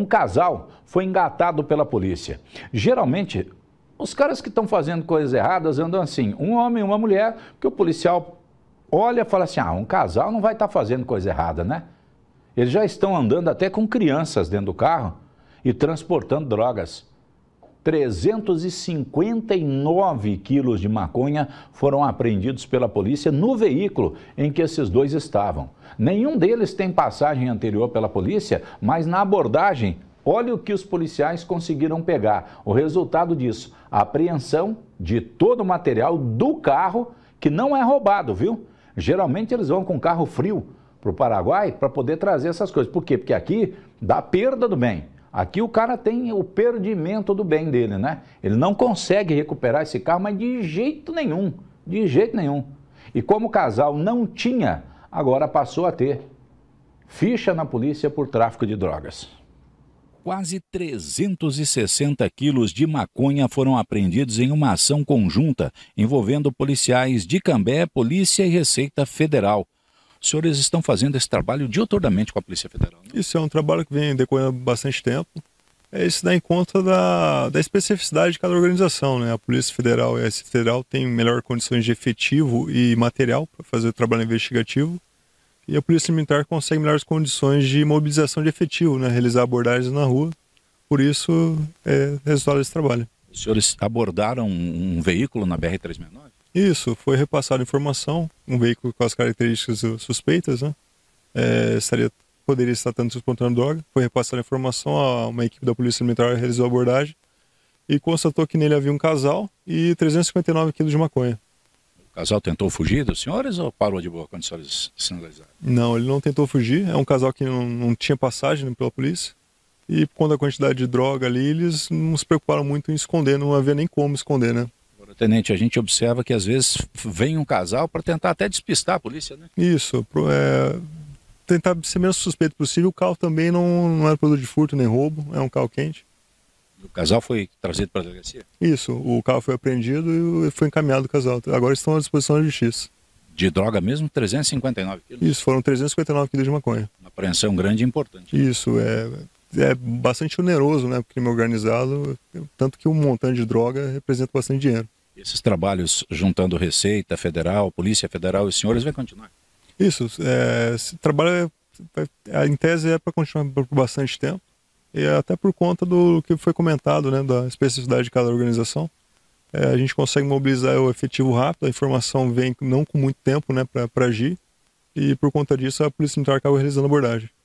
Um casal foi engatado pela polícia. Geralmente, os caras que estão fazendo coisas erradas andam assim, um homem e uma mulher, que o policial olha e fala assim: ah, um casal não vai estar tá fazendo coisa errada, né? Eles já estão andando até com crianças dentro do carro e transportando drogas. 359 quilos de maconha foram apreendidos pela polícia no veículo em que esses dois estavam. Nenhum deles tem passagem anterior pela polícia, mas na abordagem, olha o que os policiais conseguiram pegar. O resultado disso, a apreensão de todo o material do carro que não é roubado, viu? Geralmente eles vão com carro frio para o Paraguai para poder trazer essas coisas. Por quê? Porque aqui dá perda do bem. Aqui o cara tem o perdimento do bem dele, né? Ele não consegue recuperar esse carro, mas de jeito nenhum, de jeito nenhum. E como o casal não tinha, agora passou a ter. Ficha na polícia por tráfico de drogas. Quase 360 quilos de maconha foram apreendidos em uma ação conjunta envolvendo policiais de Cambé, Polícia e Receita Federal. Os senhores estão fazendo esse trabalho dioturnamente com a Polícia Federal. Né? Isso é um trabalho que vem decorrendo bastante tempo. É isso dá em conta da, da especificidade de cada organização, né? A Polícia Federal e a S Federal têm melhor condições de efetivo e material para fazer o trabalho investigativo. E a Polícia Militar consegue melhores condições de mobilização de efetivo, né? Realizar abordagens na rua. Por isso, é resultado desse trabalho. Os senhores abordaram um veículo na BR-369? Isso, foi repassada a informação, um veículo com as características suspeitas, né? É, estaria, poderia estar tanto transportando droga. Foi repassada a informação a uma equipe da Polícia Militar realizou a abordagem e constatou que nele havia um casal e 359 quilos de maconha. O casal tentou fugir dos senhores ou parou de boa quando os senhores sinalizaram? Não, ele não tentou fugir. É um casal que não, não tinha passagem né, pela polícia. E por conta da quantidade de droga ali, eles não se preocuparam muito em esconder, não havia nem como esconder, né? Tenente, a gente observa que às vezes vem um casal para tentar até despistar a polícia, né? Isso, é, tentar ser menos suspeito possível. O carro também não, não era produto de furto nem roubo, é um carro quente. O casal foi trazido para a delegacia? Isso, o carro foi apreendido e foi encaminhado o casal. Agora estão à disposição da justiça. De droga mesmo, 359 quilos? Isso, foram 359 quilos de maconha. Uma apreensão grande e importante. Né? Isso, é, é bastante oneroso, né, crime organizado, tanto que um montante de droga representa bastante dinheiro. Esses trabalhos juntando Receita Federal, Polícia Federal, os senhores vai continuar? Isso, é, esse trabalho é, é em tese é para continuar por bastante tempo e até por conta do que foi comentado, né, da especificidade de cada organização. É, a gente consegue mobilizar o efetivo rápido, a informação vem não com muito tempo né, para agir e por conta disso a Polícia Militar acaba realizando abordagem.